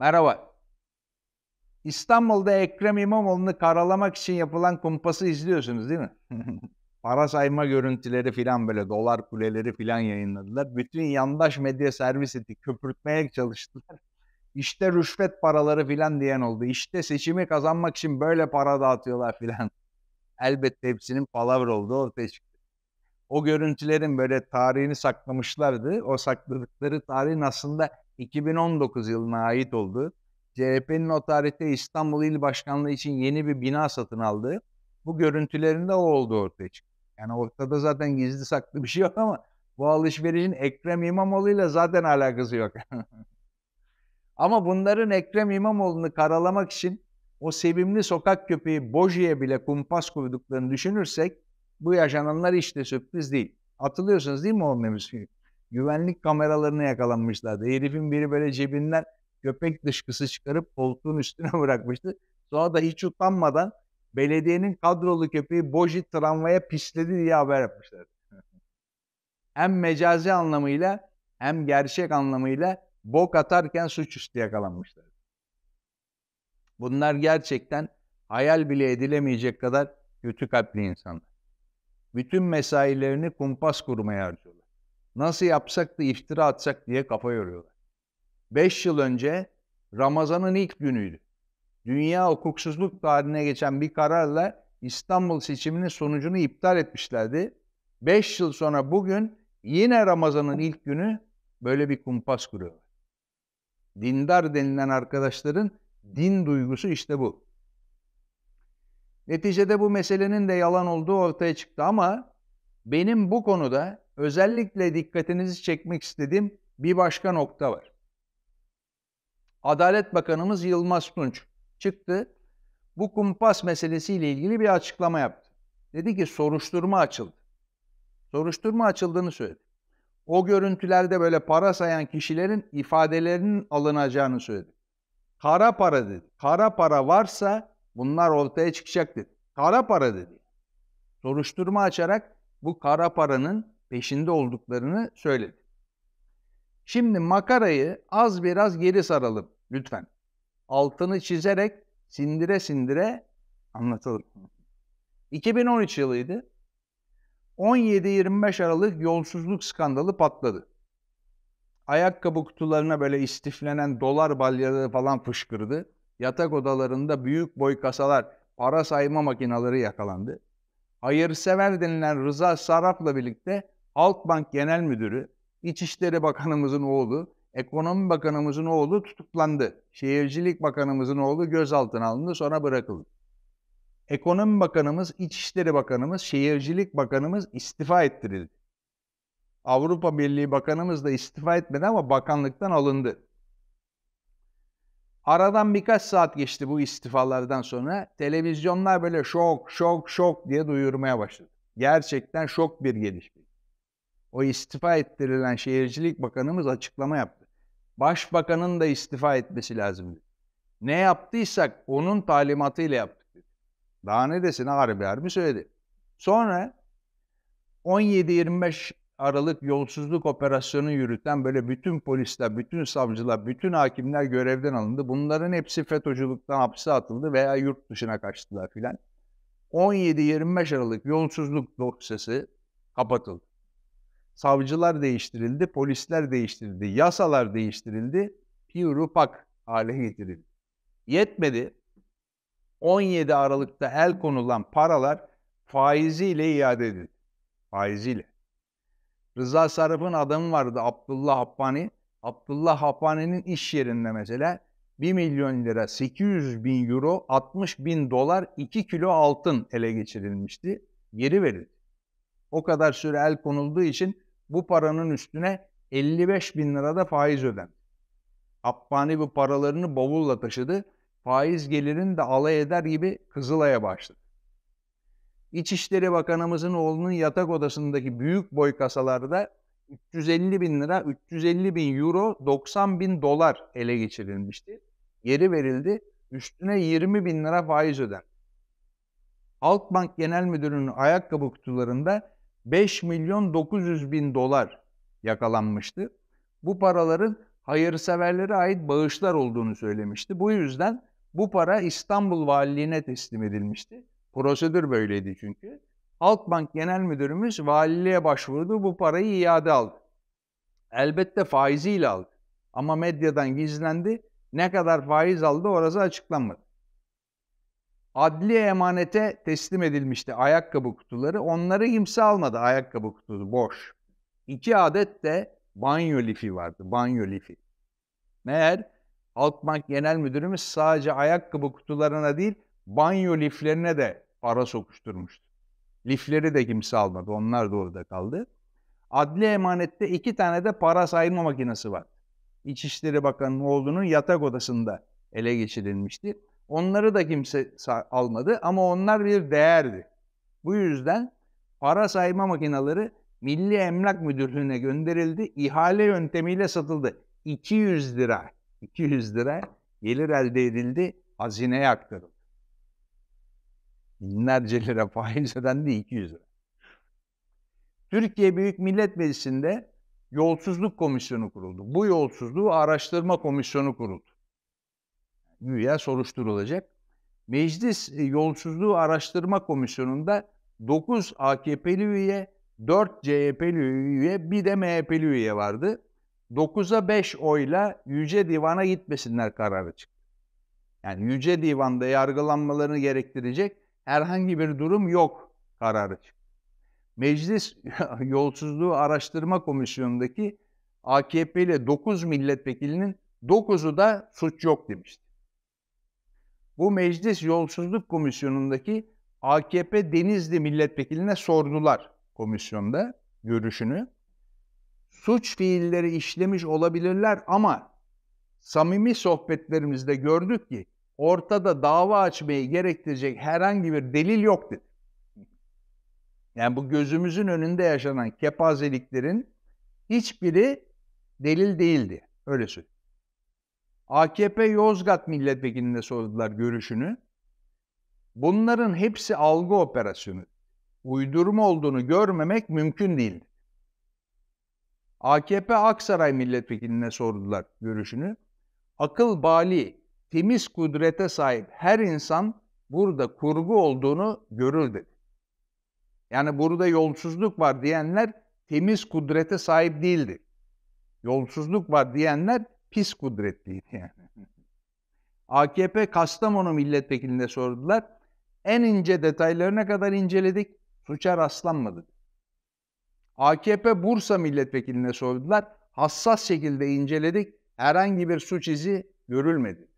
Merhaba. İstanbul'da Ekrem İmamoğlu'nu karalamak için yapılan kumpası izliyorsunuz değil mi? Para sayma görüntüleri filan böyle dolar kuleleri filan yayınladılar. Bütün yandaş medya serviseti köpürtmeye çalıştılar. İşte rüşvet paraları filan diyen oldu. İşte seçimi kazanmak için böyle para dağıtıyorlar filan. Elbette hepsinin palavra olduğu ortaya çıktı. O görüntülerin böyle tarihini saklamışlardı. O sakladıkları tarihin aslında 2019 yılına ait oldu. CHP'nin o tarihte İstanbul İl Başkanlığı için yeni bir bina satın aldı. Bu görüntülerinde o oldu ortaya çıktı. Yani ortada zaten gizli saklı bir şey yok ama bu alışverişin Ekrem İmamoğlu ile zaten alakası yok. ama bunların Ekrem İmamoğlu'nu karalamak için o sevimli sokak köpeği Boji'ye bile kumpas koyduklarını düşünürsek bu yaşananlar işte sürpriz değil. Atılıyorsunuz değil mi o mevzuyu? güvenlik kameralarına yakalanmışlardı. Herifin biri böyle cebinden köpek dışkısı çıkarıp koltuğun üstüne bırakmıştı. Sonra da hiç utanmadan belediyenin kadrolu köpeği Boji tramvaya pisledi diye haber yapmışlar. hem mecazi anlamıyla hem gerçek anlamıyla bok atarken suçüstü yakalanmışlar. Bunlar gerçekten hayal bile edilemeyecek kadar kötü kalpli insanlar. Bütün mesailerini kumpas kurmaya harcıyorlar. Nasıl yapsak da iftira atsak diye kafa yoruyorlar. Beş yıl önce Ramazan'ın ilk günüydü. Dünya hukuksuzluk tarihine geçen bir kararla İstanbul seçiminin sonucunu iptal etmişlerdi. Beş yıl sonra bugün yine Ramazan'ın ilk günü böyle bir kumpas kuruyorlar. Dindar denilen arkadaşların din duygusu işte bu. Neticede bu meselenin de yalan olduğu ortaya çıktı ama benim bu konuda özellikle dikkatinizi çekmek istediğim bir başka nokta var. Adalet Bakanımız Yılmaz Tunç çıktı. Bu kumpas meselesiyle ilgili bir açıklama yaptı. Dedi ki soruşturma açıldı. Soruşturma açıldığını söyledi. O görüntülerde böyle para sayan kişilerin ifadelerinin alınacağını söyledi. Kara para dedi. Kara para varsa bunlar ortaya çıkacak dedi. Kara para dedi. Soruşturma açarak bu kara paranın peşinde olduklarını söyledi. Şimdi makarayı az biraz geri saralım lütfen. Altını çizerek sindire sindire anlatalım. 2013 yılıydı. 17-25 Aralık yolsuzluk skandalı patladı. Ayakkabı kutularına böyle istiflenen dolar balyaları falan fışkırdı. Yatak odalarında büyük boy kasalar, para sayma makinaları yakalandı. Hayırsever denilen Rıza Sarap'la birlikte Altbank Genel Müdürü, İçişleri Bakanımızın oğlu, Ekonomi Bakanımızın oğlu tutuklandı. Şehircilik Bakanımızın oğlu gözaltına alındı sonra bırakıldı. Ekonomi Bakanımız, İçişleri Bakanımız, Şehircilik Bakanımız istifa ettirildi. Avrupa Birliği Bakanımız da istifa etmedi ama bakanlıktan alındı. Aradan birkaç saat geçti bu istifalardan sonra. Televizyonlar böyle şok, şok, şok diye duyurmaya başladı. Gerçekten şok bir gelişme. O istifa ettirilen Şehircilik Bakanımız açıklama yaptı. Başbakanın da istifa etmesi lazım Ne yaptıysak onun talimatıyla yaptık dedi. Daha ne desin harbi harbi söyledi. Sonra 17-25 Aralık yolsuzluk operasyonu yürüten böyle bütün polisler, bütün savcılar, bütün hakimler görevden alındı. Bunların hepsi FETÖ'cülükten hapse atıldı veya yurt dışına kaçtılar filan. 17-25 Aralık yolsuzluk dosyası kapatıldı savcılar değiştirildi, polisler değiştirildi, yasalar değiştirildi, pirupak hale getirildi. Yetmedi. 17 Aralık'ta el konulan paralar faiziyle iade edildi. Faiziyle. Rıza Sarıf'ın adamı vardı Abdullah Happani. Abdullah Happani'nin iş yerinde mesela 1 milyon lira 800 bin euro 60 bin dolar 2 kilo altın ele geçirilmişti. Geri verildi. O kadar süre el konulduğu için bu paranın üstüne 55 bin lira da faiz öden. Abbani bu paralarını bavulla taşıdı. Faiz gelirini de alay eder gibi Kızılay'a başladı. İçişleri Bakanımızın oğlunun yatak odasındaki büyük boy kasalarda 350 bin lira, 350 bin euro, 90 bin dolar ele geçirilmişti. Geri verildi. Üstüne 20 bin lira faiz öden. Altbank Genel Müdürü'nün ayakkabı kutularında 5 milyon 900 bin dolar yakalanmıştı. Bu paraların hayırseverlere ait bağışlar olduğunu söylemişti. Bu yüzden bu para İstanbul Valiliğine teslim edilmişti. Prosedür böyleydi çünkü. Altbank Genel Müdürümüz valiliğe başvurdu, bu parayı iade aldı. Elbette faiziyle aldı ama medyadan gizlendi. Ne kadar faiz aldı orası açıklanmadı adli emanete teslim edilmişti ayakkabı kutuları. Onları kimse almadı ayakkabı kutusu boş. İki adet de banyo lifi vardı. Banyo lifi. Meğer Halkbank Genel Müdürümüz sadece ayakkabı kutularına değil banyo liflerine de para sokuşturmuştu. Lifleri de kimse almadı. Onlar da orada kaldı. Adli emanette iki tane de para sayma makinesi var. İçişleri Bakanı'nın oğlunun yatak odasında ele geçirilmişti. Onları da kimse almadı ama onlar bir değerdi. Bu yüzden para sayma makineleri Milli Emlak Müdürlüğü'ne gönderildi. İhale yöntemiyle satıldı. 200 lira, 200 lira gelir elde edildi, hazineye aktarıldı. Binlerce lira faiz ödendi 200 lira. Türkiye Büyük Millet Meclisi'nde yolsuzluk komisyonu kuruldu. Bu yolsuzluğu araştırma komisyonu kuruldu güya soruşturulacak. Meclis e, Yolsuzluğu Araştırma Komisyonu'nda 9 AKP'li üye, 4 CHP'li üye, bir de MHP'li üye vardı. 9'a 5 oyla Yüce Divan'a gitmesinler kararı çıktı. Yani Yüce Divan'da yargılanmalarını gerektirecek herhangi bir durum yok kararı çıktı. Meclis Yolsuzluğu Araştırma Komisyonu'ndaki AKP'li 9 milletvekilinin 9'u da suç yok demişti bu meclis yolsuzluk komisyonundaki AKP Denizli milletvekiline sordular komisyonda görüşünü. Suç fiilleri işlemiş olabilirler ama samimi sohbetlerimizde gördük ki ortada dava açmayı gerektirecek herhangi bir delil yok dedi. Yani bu gözümüzün önünde yaşanan kepazeliklerin hiçbiri delil değildi. Öyle söyleyeyim. AKP Yozgat milletvekiline sordular görüşünü. Bunların hepsi algı operasyonu. Uydurma olduğunu görmemek mümkün değil. AKP Aksaray milletvekiline sordular görüşünü. Akıl bali, temiz kudrete sahip her insan burada kurgu olduğunu görür dedi. Yani burada yolsuzluk var diyenler temiz kudrete sahip değildi. Yolsuzluk var diyenler Pis kudretliydi yani. AKP Kastamonu Milletvekiline sordular. En ince detaylarına kadar inceledik. Suça rastlanmadı. AKP Bursa milletvekiline sordular. Hassas şekilde inceledik. Herhangi bir suç izi görülmedi.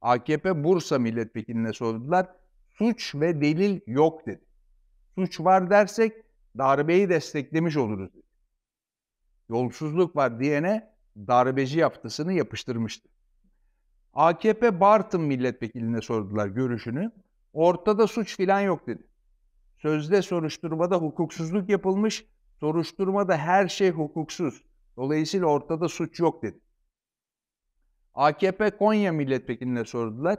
AKP Bursa milletvekiline sordular. Suç ve delil yok dedi. Suç var dersek darbeyi desteklemiş oluruz dedi. Yolsuzluk var diyene darbeci yaptısını yapıştırmıştı. AKP Bartın milletvekiline sordular görüşünü. Ortada suç filan yok dedi. Sözde soruşturmada hukuksuzluk yapılmış, soruşturmada her şey hukuksuz. Dolayısıyla ortada suç yok dedi. AKP Konya milletvekiline sordular.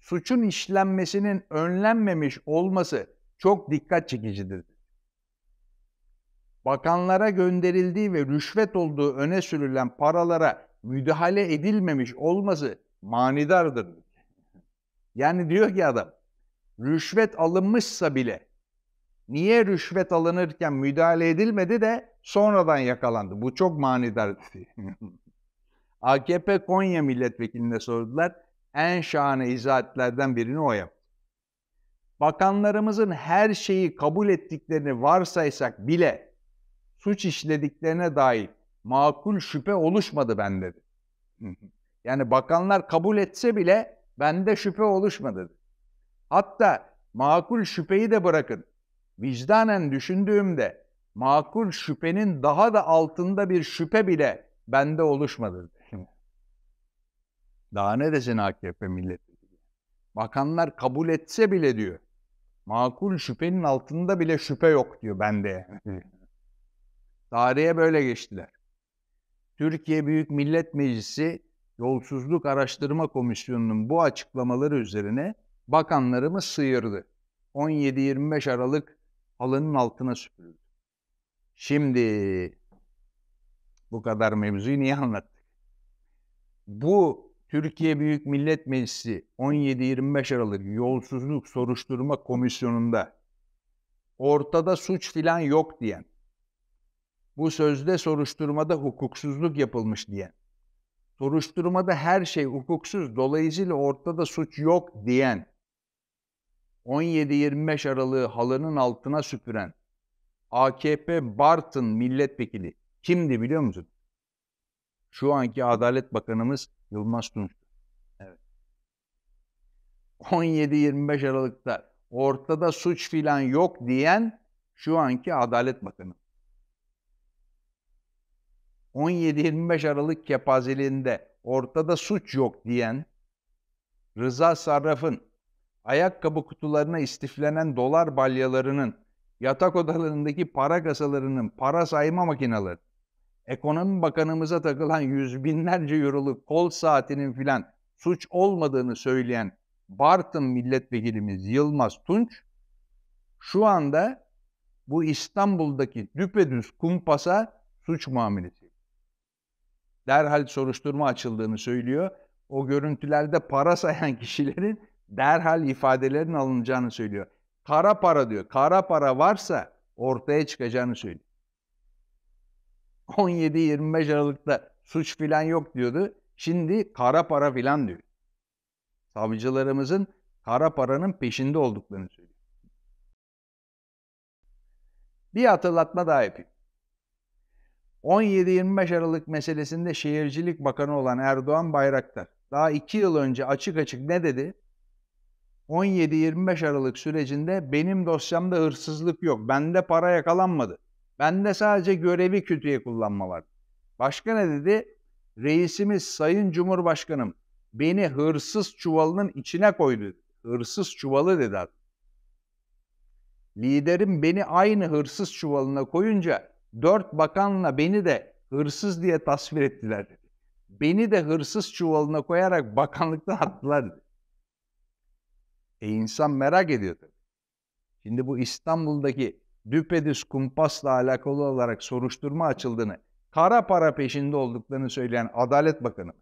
Suçun işlenmesinin önlenmemiş olması çok dikkat çekicidir bakanlara gönderildiği ve rüşvet olduğu öne sürülen paralara müdahale edilmemiş olması manidardır. Yani diyor ki adam, rüşvet alınmışsa bile niye rüşvet alınırken müdahale edilmedi de sonradan yakalandı. Bu çok manidar. Şey. AKP Konya milletvekiline sordular. En şahane izahatlerden birini o yaptı. Bakanlarımızın her şeyi kabul ettiklerini varsaysak bile suç işlediklerine dair makul şüphe oluşmadı bende. yani bakanlar kabul etse bile bende şüphe oluşmadı. Hatta makul şüpheyi de bırakın. Vicdanen düşündüğümde makul şüphenin daha da altında bir şüphe bile bende oluşmadı. Daha ne desin AKP millet? Bakanlar kabul etse bile diyor. Makul şüphenin altında bile şüphe yok diyor bende. Tarihe böyle geçtiler. Türkiye Büyük Millet Meclisi Yolsuzluk Araştırma Komisyonu'nun bu açıklamaları üzerine bakanlarımız sıyırdı. 17-25 Aralık halının altına süpürüldü. Şimdi bu kadar mevzuyu niye anlattık? Bu Türkiye Büyük Millet Meclisi 17-25 Aralık Yolsuzluk Soruşturma Komisyonu'nda ortada suç filan yok diyen bu sözde soruşturmada hukuksuzluk yapılmış diyen, soruşturmada her şey hukuksuz, dolayısıyla ortada suç yok diyen, 17-25 Aralık'ı halının altına süpüren AKP Bartın milletvekili kimdi biliyor musun? Şu anki Adalet Bakanımız Yılmaz Tunç. Evet. 17-25 Aralık'ta ortada suç filan yok diyen şu anki Adalet Bakanı. 17-25 Aralık kepazeliğinde ortada suç yok diyen Rıza Sarraf'ın ayakkabı kutularına istiflenen dolar balyalarının, yatak odalarındaki para kasalarının, para sayma makinaları, ekonomi bakanımıza takılan yüz binlerce euroluk kol saatinin filan suç olmadığını söyleyen Bartın milletvekilimiz Yılmaz Tunç, şu anda bu İstanbul'daki düpedüz kumpasa suç muamelesi derhal soruşturma açıldığını söylüyor. O görüntülerde para sayan kişilerin derhal ifadelerin alınacağını söylüyor. Kara para diyor. Kara para varsa ortaya çıkacağını söylüyor. 17-25 Aralık'ta suç filan yok diyordu. Şimdi kara para filan diyor. Savcılarımızın kara paranın peşinde olduklarını söylüyor. Bir hatırlatma daha yapayım. 17-25 Aralık meselesinde Şehircilik Bakanı olan Erdoğan Bayraktar daha 2 yıl önce açık açık ne dedi? 17-25 Aralık sürecinde benim dosyamda hırsızlık yok. Bende para yakalanmadı. Bende sadece görevi kötüye kullanma var. Başka ne dedi? Reisimiz Sayın Cumhurbaşkanım beni hırsız çuvalının içine koydu. Hırsız çuvalı dedi artık. Liderim beni aynı hırsız çuvalına koyunca Dört bakanla beni de hırsız diye tasvir ettiler dedi. Beni de hırsız çuvalına koyarak bakanlıktan attılar dedi. E insan merak ediyor tabii. Şimdi bu İstanbul'daki düpedüz kumpasla alakalı olarak soruşturma açıldığını, kara para peşinde olduklarını söyleyen Adalet Bakanımız,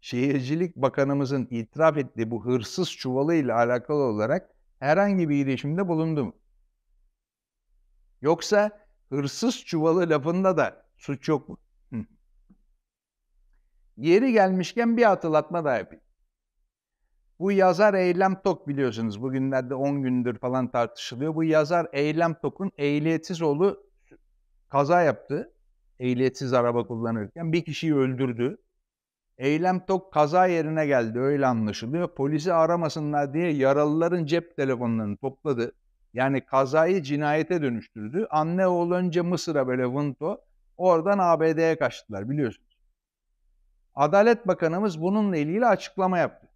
Şehircilik Bakanımızın itiraf ettiği bu hırsız çuvalı ile alakalı olarak herhangi bir girişimde bulundu mu? Yoksa hırsız çuvalı lafında da suç yok mu? Yeri gelmişken bir hatırlatma daha yapayım. Bu yazar Eylem Tok biliyorsunuz. Bugünlerde 10 gündür falan tartışılıyor. Bu yazar Eylem Tok'un ehliyetsiz oğlu kaza yaptı. Ehliyetsiz araba kullanırken bir kişiyi öldürdü. Eylem Tok kaza yerine geldi öyle anlaşılıyor. Polisi aramasınlar diye yaralıların cep telefonlarını topladı. Yani kazayı cinayete dönüştürdü. Anne oğul önce Mısır'a böyle vınto, oradan ABD'ye kaçtılar biliyorsunuz. Adalet Bakanımız bununla ilgili açıklama yaptı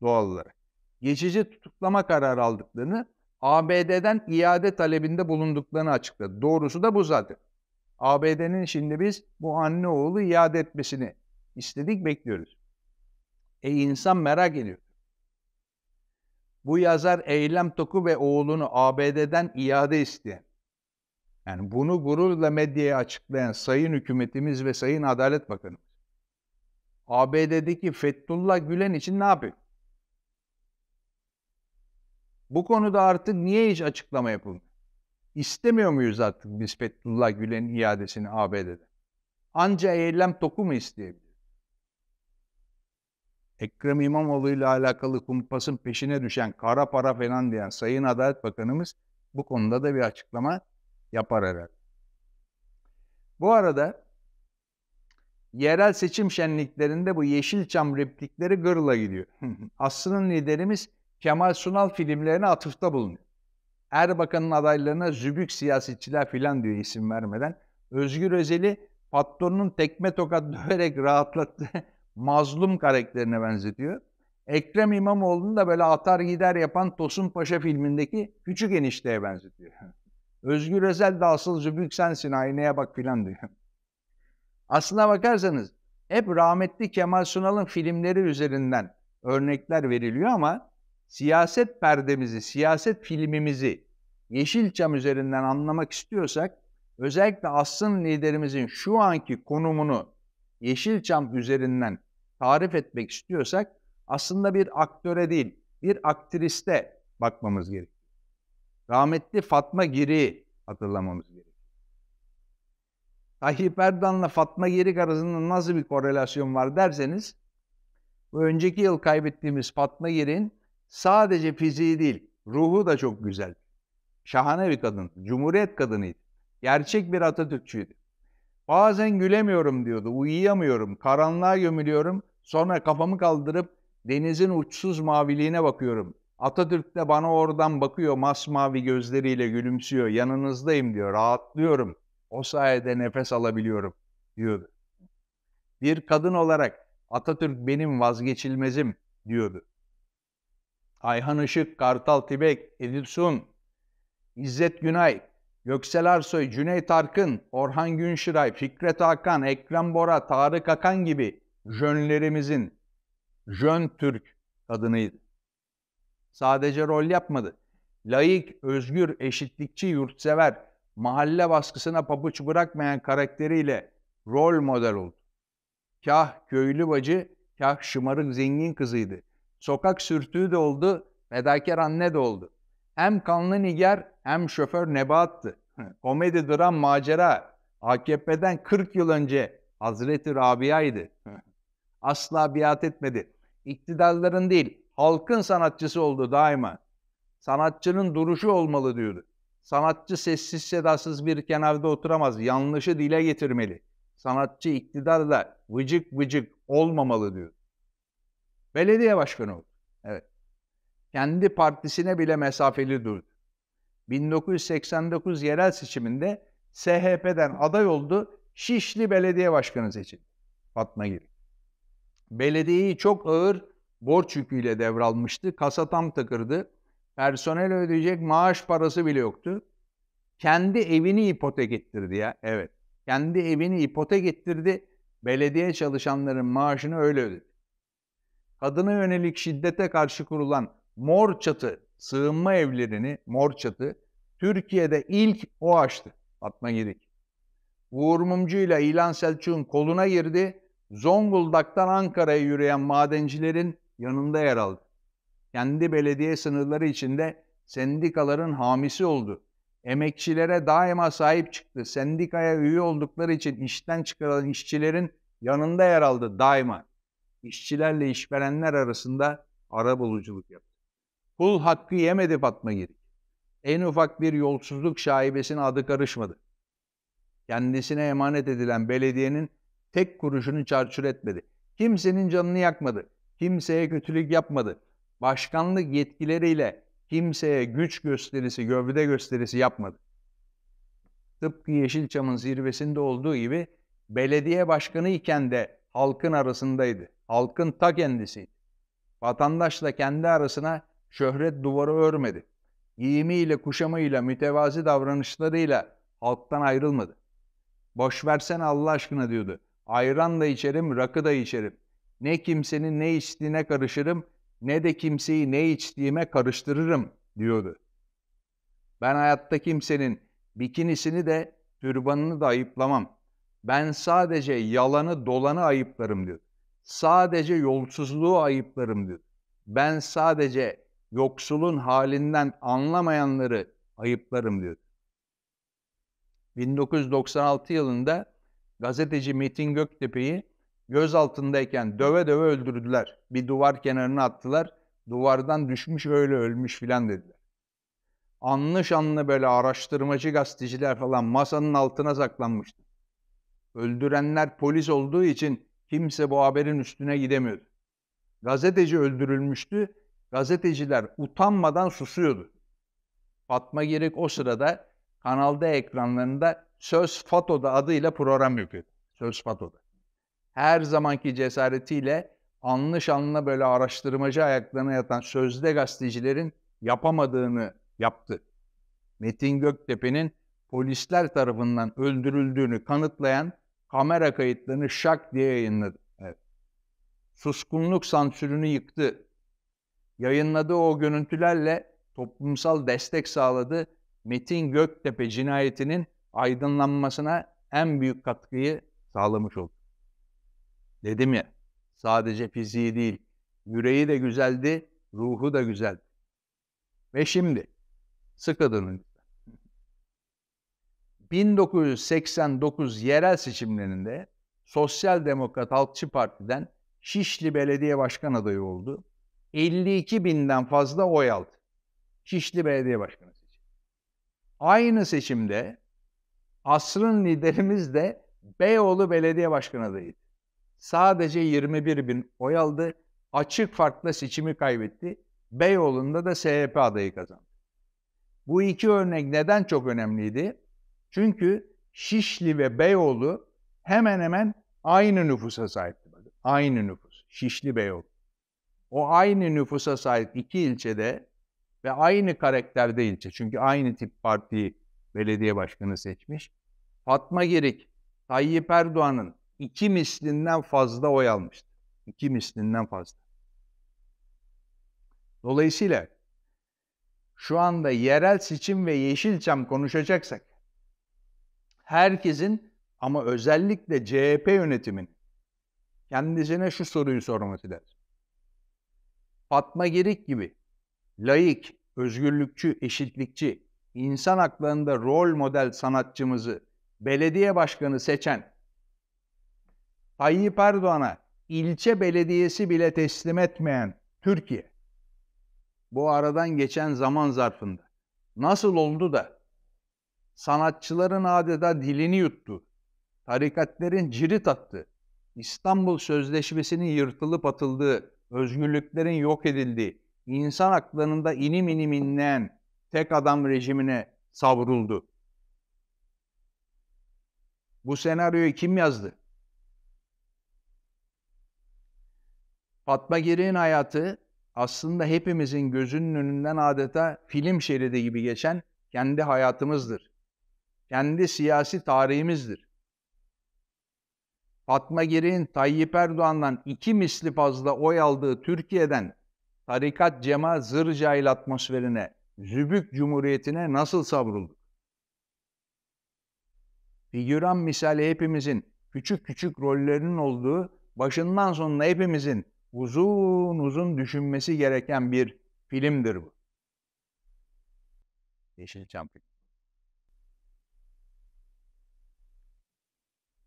doğal olarak. Geçici tutuklama kararı aldıklarını, ABD'den iade talebinde bulunduklarını açıkladı. Doğrusu da bu zaten. ABD'nin şimdi biz bu anne oğlu iade etmesini istedik, bekliyoruz. E insan merak ediyor. Bu yazar Eylem Toku ve oğlunu ABD'den iade isteyen, yani bunu gururla medyaya açıklayan Sayın Hükümetimiz ve Sayın Adalet Bakanı, ABD'deki Fethullah Gülen için ne yapıyor? Bu konuda artık niye hiç açıklama yapılmıyor? İstemiyor muyuz artık biz Fethullah Gülen'in iadesini ABD'de? Anca eylem toku mu isteyebilir? Ekrem İmamoğlu ile alakalı kumpasın peşine düşen kara para falan diyen Sayın Adalet Bakanımız bu konuda da bir açıklama yapar herhalde. Bu arada yerel seçim şenliklerinde bu Yeşilçam replikleri gırla gidiyor. Aslı'nın liderimiz Kemal Sunal filmlerine atıfta bulunuyor. Erbakan'ın adaylarına zübük siyasetçiler filan diyor isim vermeden. Özgür Özel'i patronun tekme tokat döverek rahatlattı. mazlum karakterine benzetiyor. Ekrem İmamoğlu'nu da böyle atar gider yapan Tosun Paşa filmindeki küçük enişteye benzetiyor. Özgür Özel de asıl zübük sensin aynaya bak filan diyor. Aslına bakarsanız hep rahmetli Kemal Sunal'ın filmleri üzerinden örnekler veriliyor ama siyaset perdemizi, siyaset filmimizi Yeşilçam üzerinden anlamak istiyorsak özellikle Aslı'nın liderimizin şu anki konumunu Yeşilçam üzerinden tarif etmek istiyorsak aslında bir aktöre değil, bir aktriste bakmamız gerekiyor. Rahmetli Fatma Giri hatırlamamız gerekiyor. Tayyip Erdoğan'la Fatma Giri arasında nasıl bir korelasyon var derseniz, bu önceki yıl kaybettiğimiz Fatma Giri'nin sadece fiziği değil, ruhu da çok güzel. Şahane bir kadın, cumhuriyet kadınıydı. Gerçek bir Atatürkçüydü. Bazen gülemiyorum diyordu, uyuyamıyorum, karanlığa gömülüyorum. Sonra kafamı kaldırıp denizin uçsuz maviliğine bakıyorum. Atatürk de bana oradan bakıyor, masmavi gözleriyle gülümsüyor. Yanınızdayım diyor, rahatlıyorum. O sayede nefes alabiliyorum diyordu. Bir kadın olarak Atatürk benim vazgeçilmezim diyordu. Ayhan Işık, Kartal Tibek, Edil İzzet Günay, Göksel Arsoy, Cüneyt Arkın, Orhan Günşiray, Fikret Hakan, Ekrem Bora, Tarık Akan gibi jönlerimizin jön Türk kadınıydı. Sadece rol yapmadı. Layık, özgür, eşitlikçi, yurtsever, mahalle baskısına pabuç bırakmayan karakteriyle rol model oldu. Kah köylü bacı, kah şımarık zengin kızıydı. Sokak sürtüğü de oldu, fedakar anne de oldu. Hem kanlı niger hem şoför Nebat'tı. Komedi, dram, macera. AKP'den 40 yıl önce Hazreti Rabia'ydı. Asla biat etmedi. İktidarların değil, halkın sanatçısı oldu daima. Sanatçının duruşu olmalı diyordu. Sanatçı sessiz sedasız bir kenarda oturamaz, yanlışı dile getirmeli. Sanatçı iktidarla vıcık vıcık olmamalı diyor. Belediye başkanı oldu. Evet kendi partisine bile mesafeli durdu. 1989 yerel seçiminde SHP'den aday oldu Şişli Belediye Başkanı seçildi. Fatma Gül. Belediyeyi çok ağır borç yüküyle devralmıştı. Kasa tam takırdı. Personel ödeyecek maaş parası bile yoktu. Kendi evini ipotek ettirdi ya. Evet. Kendi evini ipotek ettirdi. Belediye çalışanların maaşını öyle ödedi. Kadına yönelik şiddete karşı kurulan mor çatı sığınma evlerini mor çatı Türkiye'de ilk o açtı. Atma yedik. Uğur Mumcu ile İlan Selçuk'un koluna girdi. Zonguldak'tan Ankara'ya yürüyen madencilerin yanında yer aldı. Kendi belediye sınırları içinde sendikaların hamisi oldu. Emekçilere daima sahip çıktı. Sendikaya üye oldukları için işten çıkarılan işçilerin yanında yer aldı daima. İşçilerle işverenler arasında ara buluculuk yaptı. Kul hakkı yemedi Fatma Girik. En ufak bir yolsuzluk şaibesine adı karışmadı. Kendisine emanet edilen belediyenin tek kuruşunu çarçur etmedi. Kimsenin canını yakmadı. Kimseye kötülük yapmadı. Başkanlık yetkileriyle kimseye güç gösterisi, gövde gösterisi yapmadı. Tıpkı Yeşilçam'ın zirvesinde olduğu gibi belediye başkanı iken de halkın arasındaydı. Halkın ta kendisiydi. Vatandaşla kendi arasına şöhret duvarı örmedi. Giyimiyle, kuşamıyla, mütevazi davranışlarıyla halktan ayrılmadı. Boş versen Allah aşkına diyordu. Ayran da içerim, rakı da içerim. Ne kimsenin ne içtiğine karışırım, ne de kimseyi ne içtiğime karıştırırım diyordu. Ben hayatta kimsenin bikinisini de türbanını da ayıplamam. Ben sadece yalanı dolanı ayıplarım diyor. Sadece yolsuzluğu ayıplarım diyor. Ben sadece yoksulun halinden anlamayanları ayıplarım diyor. 1996 yılında gazeteci Metin Göktepe'yi göz altındayken döve döve öldürdüler. Bir duvar kenarına attılar. Duvardan düşmüş öyle ölmüş filan dediler. Anlı şanlı böyle araştırmacı gazeteciler falan masanın altına saklanmıştı. Öldürenler polis olduğu için kimse bu haberin üstüne gidemiyordu. Gazeteci öldürülmüştü gazeteciler utanmadan susuyordu. Fatma Girik o sırada kanalda ekranlarında Söz Fato'da adıyla program yapıyordu. Söz Fato'da. Her zamanki cesaretiyle anlı şanlı böyle araştırmacı ayaklarına yatan sözde gazetecilerin yapamadığını yaptı. Metin Göktepe'nin polisler tarafından öldürüldüğünü kanıtlayan kamera kayıtlarını şak diye yayınladı. Evet. Suskunluk sansürünü yıktı yayınladığı o görüntülerle toplumsal destek sağladı. Metin Göktepe cinayetinin aydınlanmasına en büyük katkıyı sağlamış oldu. Dedim ya, sadece fiziği değil, yüreği de güzeldi, ruhu da güzeldi. Ve şimdi, sıkı dönün. 1989 yerel seçimlerinde Sosyal Demokrat Halkçı Parti'den Şişli Belediye Başkan adayı oldu. 52 binden fazla oy aldı. Şişli Belediye Başkanı seçimi. Aynı seçimde asrın liderimiz de Beyoğlu Belediye Başkanı adayıydı. Sadece 21 bin oy aldı. Açık farkla seçimi kaybetti. Beyoğlu'nda da SHP adayı kazandı. Bu iki örnek neden çok önemliydi? Çünkü Şişli ve Beyoğlu hemen hemen aynı nüfusa sahipti. Aynı nüfus. Şişli Beyoğlu o aynı nüfusa sahip iki ilçede ve aynı karakterde ilçe. Çünkü aynı tip partiyi belediye başkanı seçmiş. Fatma Girik, Tayyip Erdoğan'ın iki mislinden fazla oy almıştı. İki mislinden fazla. Dolayısıyla şu anda yerel seçim ve Yeşilçam konuşacaksak herkesin ama özellikle CHP yönetimin kendisine şu soruyu sorması lazım. Fatma Girik gibi laik, özgürlükçü, eşitlikçi, insan haklarında rol model sanatçımızı belediye başkanı seçen Tayyip Erdoğan'a ilçe belediyesi bile teslim etmeyen Türkiye bu aradan geçen zaman zarfında nasıl oldu da sanatçıların adeta dilini yuttu, tarikatlerin cirit attı, İstanbul Sözleşmesi'nin yırtılıp atıldığı özgürlüklerin yok edildiği, insan haklarında inim inim inleyen tek adam rejimine savruldu. Bu senaryoyu kim yazdı? Fatma Giri'nin hayatı aslında hepimizin gözünün önünden adeta film şeridi gibi geçen kendi hayatımızdır. Kendi siyasi tarihimizdir. Fatma Girik'in Tayyip Erdoğan'dan iki misli fazla oy aldığı Türkiye'den tarikat cema zırcayla atmosferine, zübük cumhuriyetine nasıl savrulduk? Figüran misali hepimizin küçük küçük rollerinin olduğu, başından sonuna hepimizin uzun uzun düşünmesi gereken bir filmdir bu. Yeşilçam filmi.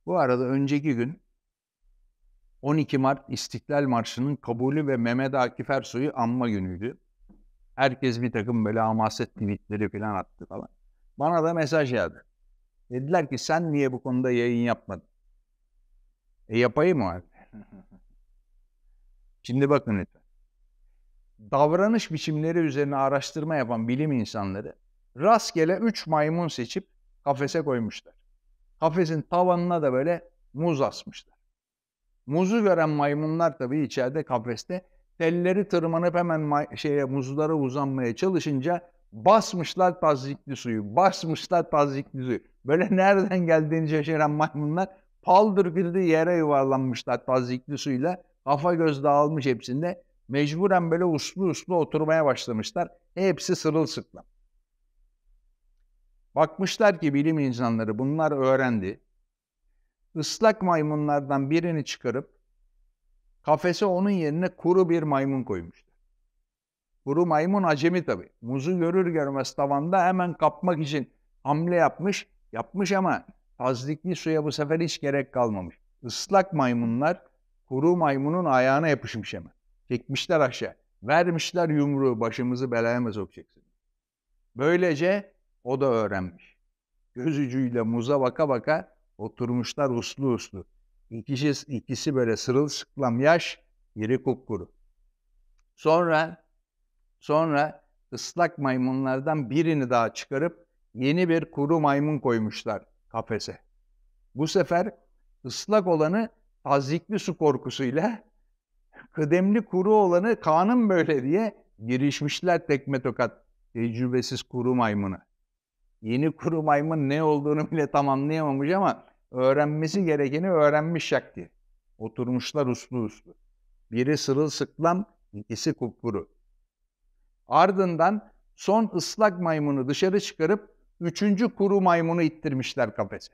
Bu arada önceki gün 12 Mart İstiklal Marşı'nın kabulü ve Mehmet Akif Ersoy'u anma günüydü. Herkes bir takım böyle amaset tweetleri falan attı falan. Bana da mesaj geldi. Dediler ki sen niye bu konuda yayın yapmadın? E yapayım mı abi? Şimdi bakın lütfen. Davranış biçimleri üzerine araştırma yapan bilim insanları rastgele 3 maymun seçip kafese koymuşlar. Kafesin tavanına da böyle muz asmışlar. Muzu gören maymunlar tabii içeride kafeste telleri tırmanıp hemen şeye muzlara uzanmaya çalışınca basmışlar tazikli suyu, basmışlar tazikli suyu. Böyle nereden geldiğini şaşıran maymunlar paldır bildi yere yuvarlanmışlar tazikli suyla. Kafa göz dağılmış hepsinde. Mecburen böyle uslu uslu oturmaya başlamışlar. Hepsi sırılsıklam. Bakmışlar ki bilim insanları bunlar öğrendi. Islak maymunlardan birini çıkarıp kafese onun yerine kuru bir maymun koymuşlar. Kuru maymun acemi tabi, Muzu görür görmez tavanda hemen kapmak için hamle yapmış. Yapmış ama tazlikli suya bu sefer hiç gerek kalmamış. Islak maymunlar kuru maymunun ayağına yapışmış hemen. Çekmişler aşağı. Vermişler yumruğu başımızı belaya mı sokacaksın? Böylece o da öğrenmiş. Göz ucuyla muza baka baka oturmuşlar uslu uslu. İkisi, ikisi böyle sırılsıklam yaş, yeri kupkuru. Sonra, sonra ıslak maymunlardan birini daha çıkarıp yeni bir kuru maymun koymuşlar kafese. Bu sefer ıslak olanı tazikli su korkusuyla, kıdemli kuru olanı kanım böyle diye girişmişler tekme tokat tecrübesiz kuru maymunu yeni kurulaymın ne olduğunu bile tam anlayamamış ama öğrenmesi gerekeni öğrenmiş şak Oturmuşlar uslu uslu. Biri sırılsıklam, ikisi kupkuru. Ardından son ıslak maymunu dışarı çıkarıp üçüncü kuru maymunu ittirmişler kafese.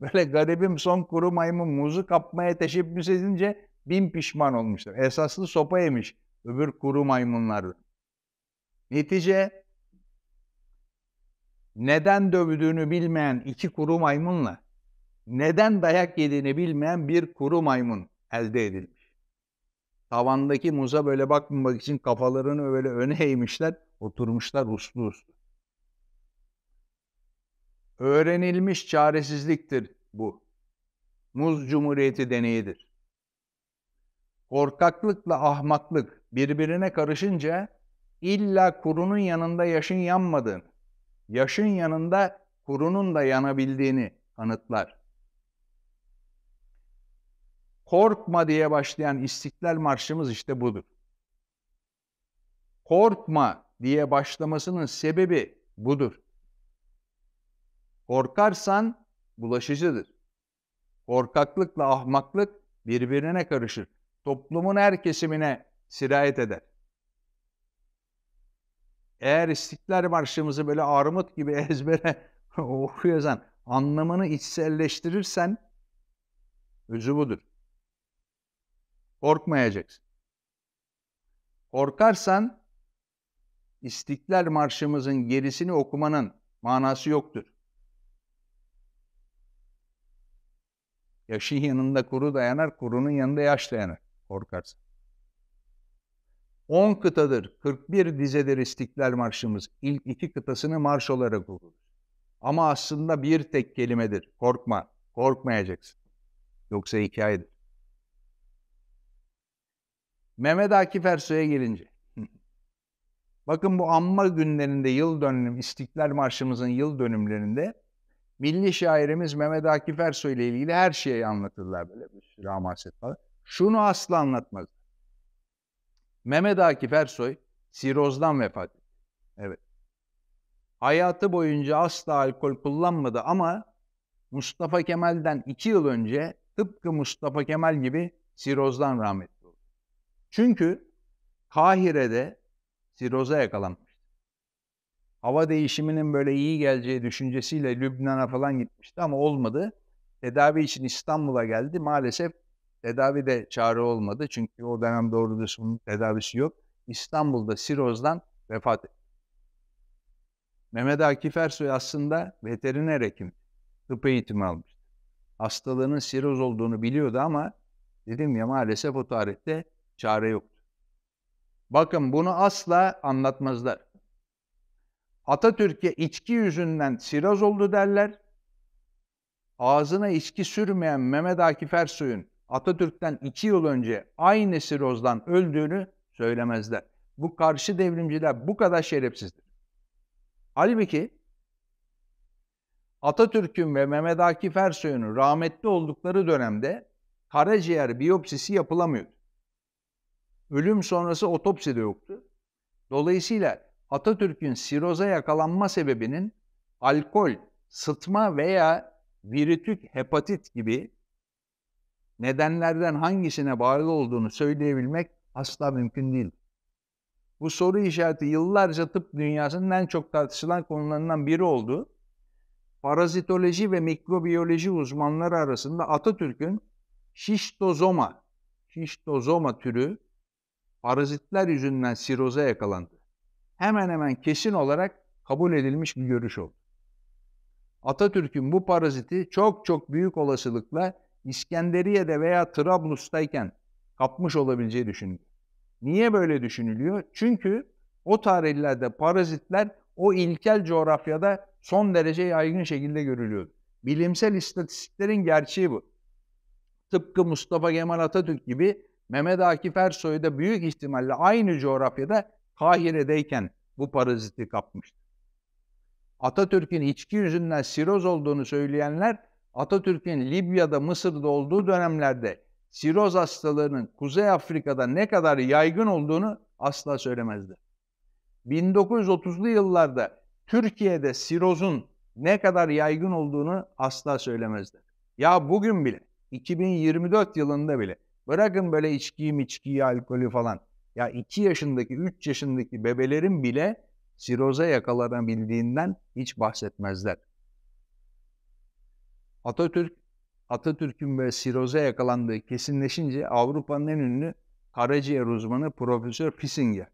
Böyle garibim son kuru maymun muzu kapmaya teşebbüs edince bin pişman olmuşlar. Esaslı sopa yemiş öbür kuru maymunlardan. Netice neden dövdüğünü bilmeyen iki kuru maymunla neden dayak yediğini bilmeyen bir kuru maymun elde edilmiş. Tavandaki muza böyle bakmamak için kafalarını öyle öne eğmişler, oturmuşlar uslu uslu. Öğrenilmiş çaresizliktir bu. Muz Cumhuriyeti deneyidir. Korkaklıkla ahmaklık birbirine karışınca illa kurunun yanında yaşın yanmadığını, yaşın yanında kurunun da yanabildiğini kanıtlar. Korkma diye başlayan İstiklal Marşımız işte budur. Korkma diye başlamasının sebebi budur. Korkarsan bulaşıcıdır. Korkaklıkla ahmaklık birbirine karışır. Toplumun her kesimine sirayet eder eğer İstiklal Marşı'mızı böyle armut gibi ezbere okuyorsan, anlamını içselleştirirsen özü budur. Korkmayacaksın. Korkarsan İstiklal Marşı'mızın gerisini okumanın manası yoktur. Yaşın yanında kuru dayanar, kurunun yanında yaş dayanır. Korkarsın. 10 kıtadır, 41 dizedir İstiklal Marşımız. İlk iki kıtasını marş olarak okuruz. Ama aslında bir tek kelimedir. Korkma, korkmayacaksın. Yoksa hikayedir. Mehmet Akif Ersoy'a gelince. Bakın bu anma günlerinde yıl dönüm, İstiklal Marşımızın yıl dönümlerinde milli şairimiz Mehmet Akif Ersoy ile ilgili her şeyi anlatırlar böyle bir sürü amaset falan. Şunu asla anlatmazlar. Mehmet Akif Ersoy sirozdan vefat etti. Evet. Hayatı boyunca asla alkol kullanmadı ama Mustafa Kemal'den iki yıl önce tıpkı Mustafa Kemal gibi sirozdan rahmetli oldu. Çünkü Kahire'de siroza yakalanmıştı. Hava değişiminin böyle iyi geleceği düşüncesiyle Lübnan'a falan gitmişti ama olmadı. Tedavi için İstanbul'a geldi. Maalesef Tedavi de çare olmadı çünkü o dönem doğru düzgün tedavisi yok. İstanbul'da sirozdan vefat etti. Mehmet Akif Ersoy aslında veteriner hekim, tıp eğitimi almıştı. Hastalığının siroz olduğunu biliyordu ama dedim ya maalesef o tarihte çare yoktu. Bakın bunu asla anlatmazlar. Atatürk'e içki yüzünden siroz oldu derler. Ağzına içki sürmeyen Mehmet Akif Ersoy'un Atatürk'ten iki yıl önce aynı sirozdan öldüğünü söylemezler. Bu karşı devrimciler bu kadar şerefsizdir. Halbuki Atatürk'ün ve Mehmet Akif Ersoy'un rahmetli oldukları dönemde karaciğer biyopsisi yapılamıyordu. Ölüm sonrası otopsi de yoktu. Dolayısıyla Atatürk'ün siroza yakalanma sebebinin alkol, sıtma veya viritük hepatit gibi nedenlerden hangisine bağlı olduğunu söyleyebilmek asla mümkün değil. Bu soru işareti yıllarca tıp dünyasının en çok tartışılan konularından biri oldu. Parazitoloji ve mikrobiyoloji uzmanları arasında Atatürk'ün şiştozoma, şiştozoma türü parazitler yüzünden siroza yakalandı. Hemen hemen kesin olarak kabul edilmiş bir görüş oldu. Atatürk'ün bu paraziti çok çok büyük olasılıkla İskenderiye'de veya Trablus'tayken kapmış olabileceği düşünülüyor. Niye böyle düşünülüyor? Çünkü o tarihlerde parazitler o ilkel coğrafyada son derece yaygın şekilde görülüyordu. Bilimsel istatistiklerin gerçeği bu. Tıpkı Mustafa Kemal Atatürk gibi Mehmet Akif Ersoy da büyük ihtimalle aynı coğrafyada Kahire'deyken bu paraziti kapmıştı. Atatürk'ün içki yüzünden siroz olduğunu söyleyenler Atatürk'ün Libya'da, Mısır'da olduğu dönemlerde siroz hastalığının Kuzey Afrika'da ne kadar yaygın olduğunu asla söylemezdi. 1930'lu yıllarda Türkiye'de sirozun ne kadar yaygın olduğunu asla söylemezdi. Ya bugün bile 2024 yılında bile bırakın böyle içkiyi içkiyi alkolü falan. Ya 2 yaşındaki 3 yaşındaki bebelerin bile siroza yakalanabildiğinden hiç bahsetmezler. Atatürk Atatürk'ün ve siroza yakalandığı kesinleşince Avrupa'nın en ünlü karaciğer uzmanı Profesör Fissinger.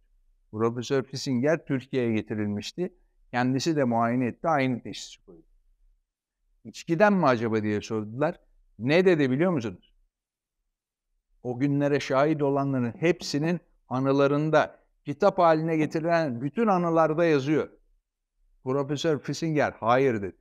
Profesör Fissinger Türkiye'ye getirilmişti. Kendisi de muayene etti, aynı teşhisi koydu. İçkiden mi acaba diye sordular. Ne dedi biliyor musunuz? O günlere şahit olanların hepsinin anılarında, kitap haline getirilen bütün anılarda yazıyor. Profesör Fissinger hayır dedi.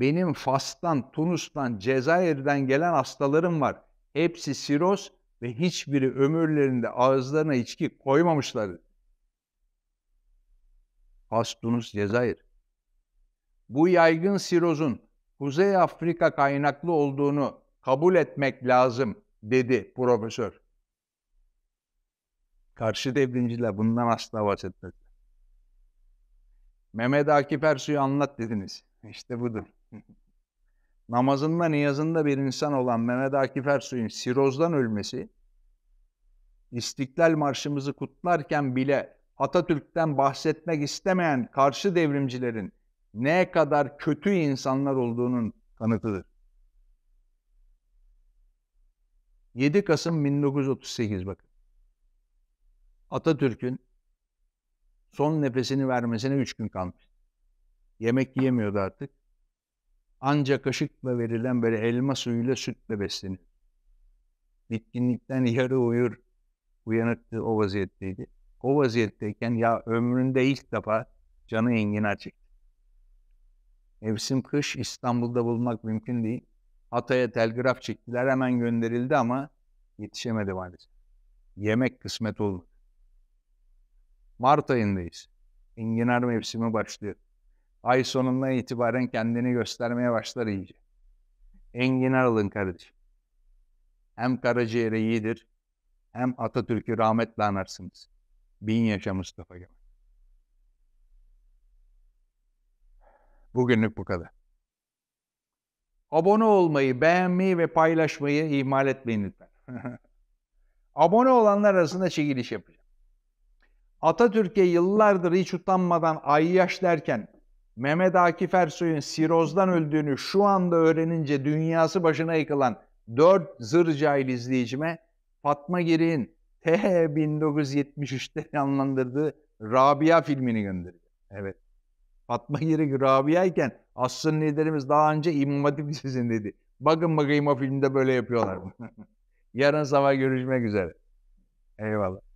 Benim Fas'tan, Tunus'tan, Cezayir'den gelen hastalarım var. Hepsi siroz ve hiçbiri ömürlerinde ağızlarına içki koymamışlar. Fas, Tunus, Cezayir. Bu yaygın sirozun Kuzey Afrika kaynaklı olduğunu kabul etmek lazım dedi profesör. Karşı devrimciler bundan asla bahsetmediler. Mehmet Akif Ersoy'u anlat dediniz. İşte budur namazında niyazında bir insan olan Mehmet Akif Ersoy'un sirozdan ölmesi, İstiklal Marşımızı kutlarken bile Atatürk'ten bahsetmek istemeyen karşı devrimcilerin ne kadar kötü insanlar olduğunun kanıtıdır. 7 Kasım 1938 bakın. Atatürk'ün son nefesini vermesine 3 gün kalmış. Yemek yiyemiyordu artık ancak kaşıkla verilen böyle elma suyuyla sütle beslenir. Bitkinlikten yarı uyur, uyanıktı o vaziyetteydi. O vaziyetteyken ya ömründe ilk defa canı enginar çekti. Mevsim kış İstanbul'da bulmak mümkün değil. Hatay'a telgraf çektiler hemen gönderildi ama yetişemedi maalesef. Yemek kısmet olmadı. Mart ayındayız. Enginar mevsimi başlıyor ay sonundan itibaren kendini göstermeye başlar iyice. Enginar alın kardeşim. Hem karaciğeri iyidir hem Atatürk'ü rahmetle anarsınız. Bin yaşa Mustafa Kemal. Bugünlük bu kadar. Abone olmayı, beğenmeyi ve paylaşmayı ihmal etmeyin lütfen. Abone olanlar arasında çekiliş yapacağım. Atatürk'e yıllardır hiç utanmadan ay yaş derken Mehmet Akif Ersoy'un sirozdan öldüğünü şu anda öğrenince dünyası başına yıkılan dört zır cahil izleyicime Fatma Geri'nin T 1973'te canlandırdığı Rabia filmini gönderdi. Evet. Fatma Geri Rabia iken Aslı'nın liderimiz daha önce İmam Hatip dedi. Bakın bakayım o filmde böyle yapıyorlar. Yarın sabah görüşmek üzere. Eyvallah.